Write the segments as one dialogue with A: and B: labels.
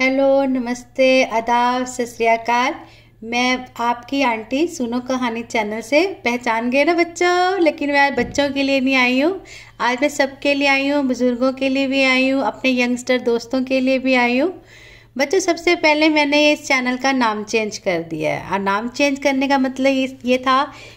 A: hello नमस्ते अदाब सत मैं आपकी आंटी सुनो कहानी चैनल से पहचान गए ना बच्चों लेकिन मैं आज बच्चों के लिए नहीं आई हूँ आज मैं सबके लिए आई हूँ बुज़ुर्गों के लिए भी आई हूँ अपने यंगस्टर दोस्तों के लिए भी आई हूँ बच्चों सबसे पहले मैंने इस चैनल का नाम चेंज कर दिया है और नाम चेंज करने का मतलब ये था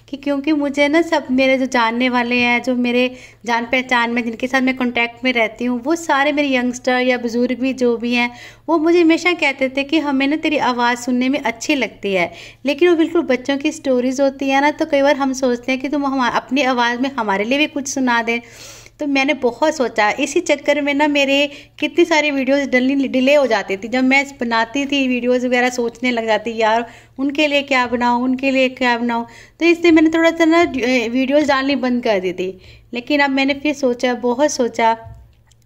A: कि क्योंकि मुझे ना सब मेरे जो जानने वाले हैं जो मेरे जान पहचान में जिनके साथ मैं कॉन्टैक्ट में रहती हूँ वो सारे मेरे यंगस्टर या बुज़ुर्ग भी जो भी हैं वो मुझे हमेशा कहते थे कि हमें ना तेरी आवाज़ सुनने में अच्छी लगती है लेकिन वो बिल्कुल बच्चों की स्टोरीज़ होती है ना तो कई बार हम सोचते हैं कि तुम हम अपनी आवाज़ में हमारे लिए भी कुछ सुना दें तो मैंने बहुत सोचा इसी चक्कर में ना मेरे कितनी सारी वीडियोस डलनी डिले हो जाती थी जब मैं बनाती थी वीडियोस वगैरह सोचने लग जाती यार उनके लिए क्या बनाऊँ उनके लिए क्या बनाऊँ तो इसलिए मैंने थोड़ा सा ना वीडियोज़ डालनी बंद कर दी थी लेकिन अब मैंने फिर सोचा बहुत सोचा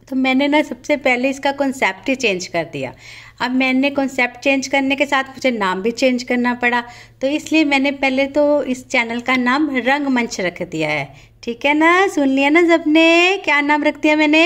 A: तो मैंने ना सबसे पहले इसका कॉन्सेप्ट ही चेंज कर दिया अब मैंने कॉन्सेप्ट चेंज करने के साथ मुझे नाम भी चेंज करना पड़ा तो इसलिए मैंने पहले तो इस चैनल का नाम रंगमंच रख दिया है ठीक है ना सुन लिया ना सबने क्या नाम रख दिया मैंने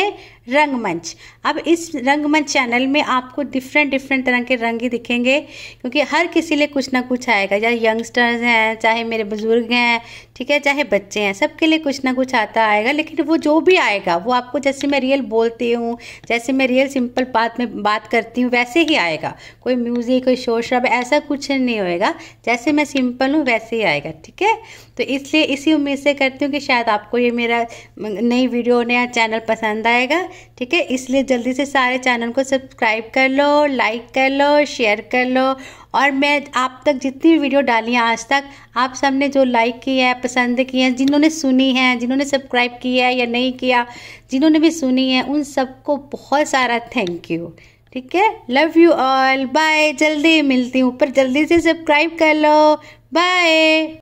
A: रंगमंच अब इस रंगमंच चैनल में आपको डिफरेंट डिफरेंट तरह के रंग ही दिखेंगे क्योंकि हर किसी लिए कुछ ना कुछ आएगा चाहे यंगस्टर्स हैं चाहे मेरे बुजुर्ग हैं ठीक है चाहे बच्चे हैं सबके लिए कुछ ना कुछ आता आएगा लेकिन वो जो भी आएगा वो आपको जैसे मैं रियल बोलती हूँ जैसे मैं रियल सिंपल बात में बात करती हूँ वैसे ही आएगा कोई म्यूज़िक कोई शोर शराब ऐसा कुछ नहीं होएगा जैसे मैं सिंपल हूँ वैसे ही आएगा ठीक है तो इसलिए इसी उम्मीद से करती हूँ कि शायद आपको ये मेरा नई वीडियो नया चैनल पसंद आएगा ठीक है इसलिए जल्दी से सारे चैनल को सब्सक्राइब कर लो लाइक कर लो शेयर कर लो और मैं आप तक जितनी भी वीडियो डाली हैं आज तक आप सबने जो लाइक की है पसंद की है जिन्होंने सुनी है जिन्होंने सब्सक्राइब किया है या नहीं किया जिन्होंने भी सुनी है उन सबको बहुत सारा थैंक यू ठीक है लव यू ऑल बाय जल्दी मिलती हूँ पर जल्दी से सब्सक्राइब कर लो बाय